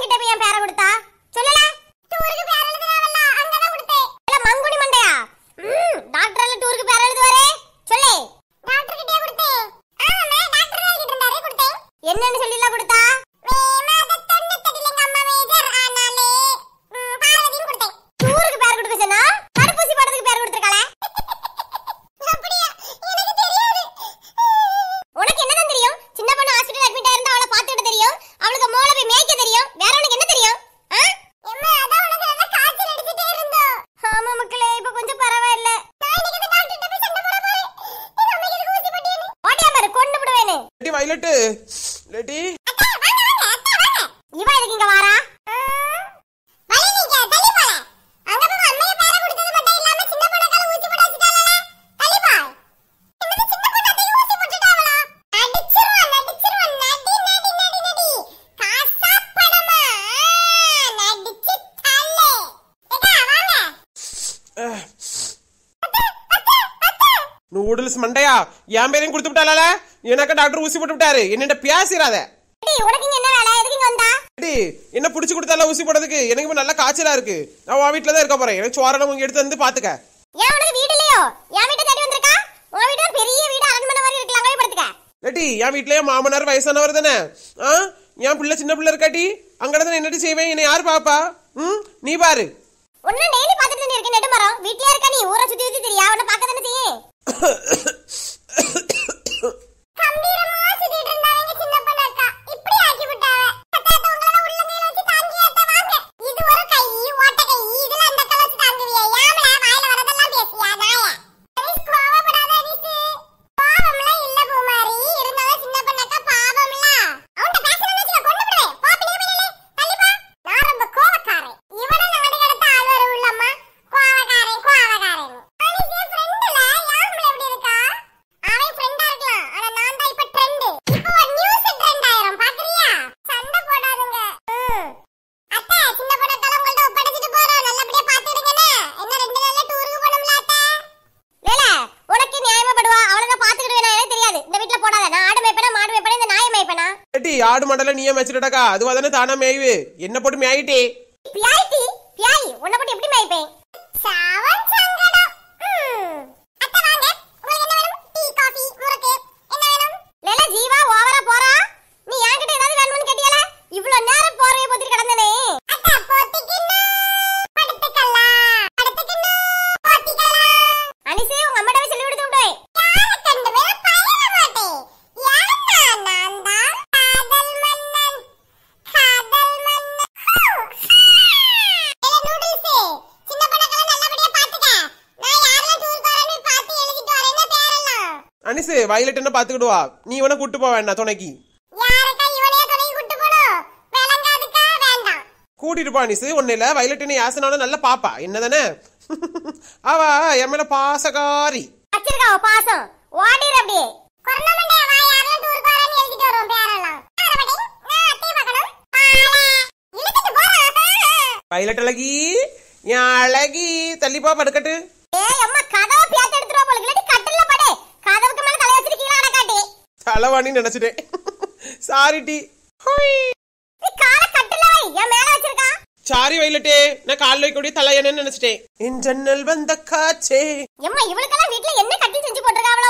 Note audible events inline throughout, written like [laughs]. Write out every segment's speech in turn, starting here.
பேருக்கு போய் என் பேரை கொடுத்த லட்டு லட்டி நூடுல்ஸ் மண்டையா என் பேரையும் கொடுத்து விட்டால எனக்கா டாக்டர் ஊசி போட்டு விட்டாரு என்னட்ட பேசிடாத என்ன புடிச்சு கொடுத்தால ஊசி போடுறதுக்கு எனக்கு நல்ல நல்லா காய்ச்சலா இருக்கு நான் உன் வீட்டுல தான் இருக்க போறேன் எனக்கு சோரெல்லாம் உங்க எடுத்து வந்து பாத்துக்க லட்டி என் வீட்லயே மாமனார் வயசானவர் தானே ஆ என் பிள்ளை சின்ன பிள்ளை இருக்காட்டி அங்கட தான் என்னடி செய்வேன் என்ன யார் பாப்பா ம் நீ பாரு உன்ன டெய்லி பாத்துட்டு இருக்கேன் நெடுமரம் வீட்லயே இருக்க நீ ஊரை சுத்தி சுத்தி தெரியா உன்ன பாக்க தானே செய்யே [coughs] ஆடு மாடெல்லாம் நீயே மேய்ச்சிட்டக்கா அதுவா தானே தானா மேய்வு என்ன போட்டு மேயிட்டே பியாய்த்தி பியாய் உன்னை போட்டு எப்படி மேய்ப்பேன் அனிசு வயலட் என்ன பாத்துக்கிடுவா நீ வேணா கூட்டு போக வேண்டாம் துணைக்கு கூட்டிட்டு போ அனிசு ஒன்னு இல்ல வயலட் என்ன யாசனாலும் நல்லா பாப்பா என்னதானே [laughs] அவா என் மேல பாசகாரி வச்சிருக்காவ பைலட் அழகி என் அழகி தள்ளிப்பா படுக்கட்டு ஏ அம்மா களவாணின்னு நினைச்சிட்டேன் சாரி டி சாரி வயலட்டே நான் கால் வைக்கக்கூடிய தலையனன்னு நினைச்சிட்டேன் என் ஜன்னல் வந்த காச்சே எம்மா இவளுக்கெல்லாம் வீட்ல என்ன கட்டி செஞ்சு போட்டிருக்காங்களோ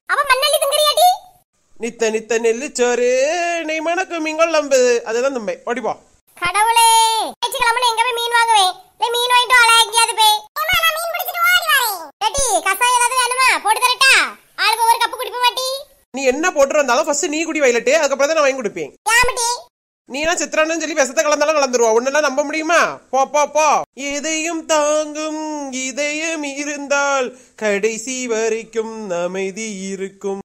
நித்த நித்த நெல்லு சோறு நீ மணக்கு மிங்கள் நம்பது அதுதான் தம்பி ஓடிப்போ கடவுளே கிளம்பணும் எங்க போய் மீன் வாங்குவேன் மீன் வாங்கிட்டு ஆளா போய் போட்டு தரட்டா ஆளுக்கு கப்பு குடிப்ப நீ என்ன போட்டு வந்தாலும் ஃபர்ஸ்ட் நீ குடி வயலட்டு அதுக்கப்புறம் தான் நான் வாங்கி நீ எல்லாம் சித்திரான்னு சொல்லி விஷத்தை கலந்தாலும் கலந்துருவா உன்னெல்லாம் நம்ப முடியுமா போ போ போ எதையும் தாங்கும் இதயம் இருந்த கடைசி வரைக்கும் அமைதி இருக்கும்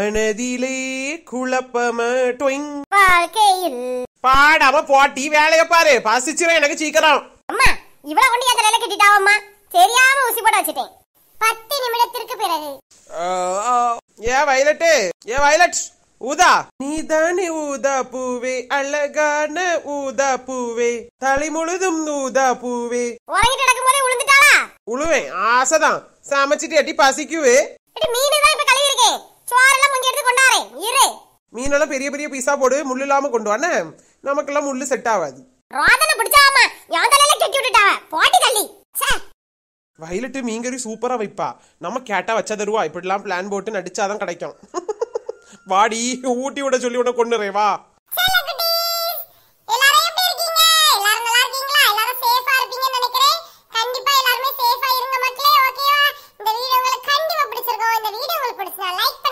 மனதிலே குழப்பமா டொயிங் வாழ்க்கையில் பாடாம போட்டி வேலைய பாரு பசிச்சிரும் எனக்கு சீக்கிரம் அம்மா இவ்வளவு கொண்டு அந்த நிலை கட்டிட்டாவம்மா தெரியாம ஊசி போட வச்சிட்டேன் பத்து நிமிடத்திற்கு பிறகு ஏ வயலட்டு ஏ வயலட் ஊதா நீதானே ஊதா பூவே அழகான ஊதா பூவே தலை முழுதும் ஊதா பூவே உறங்கி உழுவேன் ஆசைதான் சமைச்சிட்டு அடி பசிக்குவே மீனெல்லாம் பெரிய பெரிய பீஸா போடு முள் இல்லாம கொண்டு வானே நமக்கெல்லாம் முள்ளு செட் ஆகாது ராதனை பிடிச்சாமா என் மீன்கறி சூப்பரா வைப்பா நம்ம கேட்டா வச்சா தருவா இப்படிலாம் பிளான் போட்டு நடிச்சாதான் கிடைக்கும் வாடி ஊட்டி விட சொல்லி விட கொண்டுறே வா கண்டிப்பா எல்லாருமே சேஃபா இருங்க மக்களே ஓகேவா இந்த வீடியோ உங்களுக்கு கண்டிப்பா பிடிச்சிருக்கோம் இந்த வீடியோ உங்களுக்கு பிடிச்சா லைக்